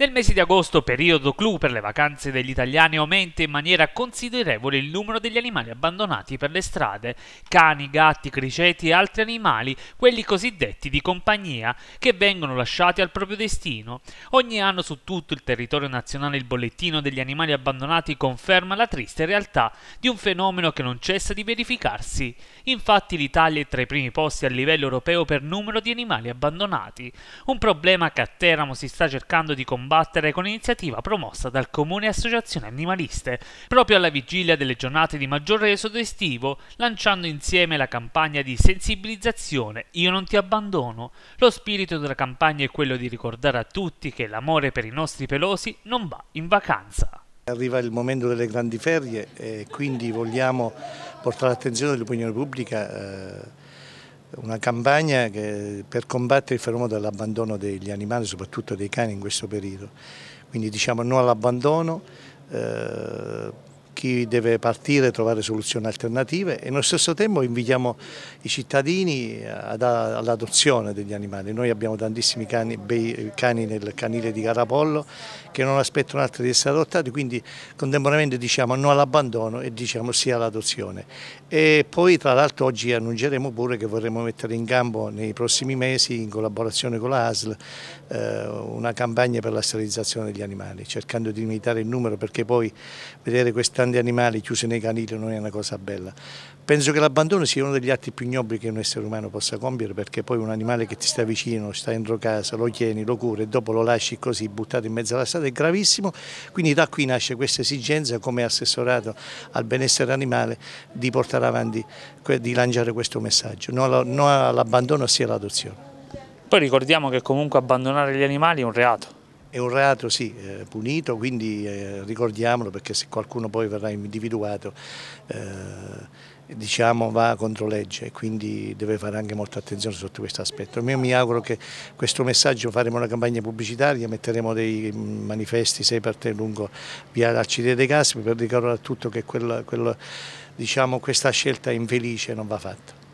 Nel mese di agosto, periodo clou per le vacanze degli italiani, aumenta in maniera considerevole il numero degli animali abbandonati per le strade, cani, gatti, criceti e altri animali, quelli cosiddetti di compagnia, che vengono lasciati al proprio destino. Ogni anno su tutto il territorio nazionale il bollettino degli animali abbandonati conferma la triste realtà di un fenomeno che non cessa di verificarsi. Infatti l'Italia è tra i primi posti a livello europeo per numero di animali abbandonati, un problema che a Teramo si sta cercando di combattere combattere con iniziativa promossa dal Comune Associazione Animaliste, proprio alla vigilia delle giornate di maggior resodo estivo, lanciando insieme la campagna di sensibilizzazione Io non ti abbandono. Lo spirito della campagna è quello di ricordare a tutti che l'amore per i nostri pelosi non va in vacanza. Arriva il momento delle grandi ferie e quindi vogliamo portare l'attenzione dell'opinione pubblica eh, una campagna per combattere il fenomeno dell'abbandono degli animali, soprattutto dei cani in questo periodo. Quindi diciamo no all'abbandono, eh, chi deve partire e trovare soluzioni alternative e nello stesso tempo invitiamo i cittadini eh, all'adozione degli animali. Noi abbiamo tantissimi cani, bei eh, cani nel canile di Carapollo che non aspettano altri di essere adottati, quindi contemporaneamente diciamo no all'abbandono e diciamo sì all'adozione. E poi tra l'altro oggi annunceremo pure che vorremmo mettere in campo nei prossimi mesi in collaborazione con la ASL eh, una campagna per la sterilizzazione degli animali, cercando di limitare il numero perché poi vedere questa grandi animali chiusi nei canili non è una cosa bella. Penso che l'abbandono sia uno degli atti più ignobili che un essere umano possa compiere perché poi un animale che ti sta vicino, sta dentro casa, lo tieni, lo cura e dopo lo lasci così buttato in mezzo alla strada è gravissimo, quindi da qui nasce questa esigenza come assessorato al benessere animale di portare avanti, di lanciare questo messaggio, Non all'abbandono sia all'adozione. Poi ricordiamo che comunque abbandonare gli animali è un reato. È un reato, sì, eh, punito, quindi eh, ricordiamolo perché se qualcuno poi verrà individuato, eh, diciamo, va contro legge e quindi deve fare anche molta attenzione sotto questo aspetto. Io mi auguro che questo messaggio faremo una campagna pubblicitaria, metteremo dei manifesti 6 per 3 lungo via l'Arcide dei Caspi per ricordare a tutto che quella, quella, diciamo, questa scelta infelice non va fatta.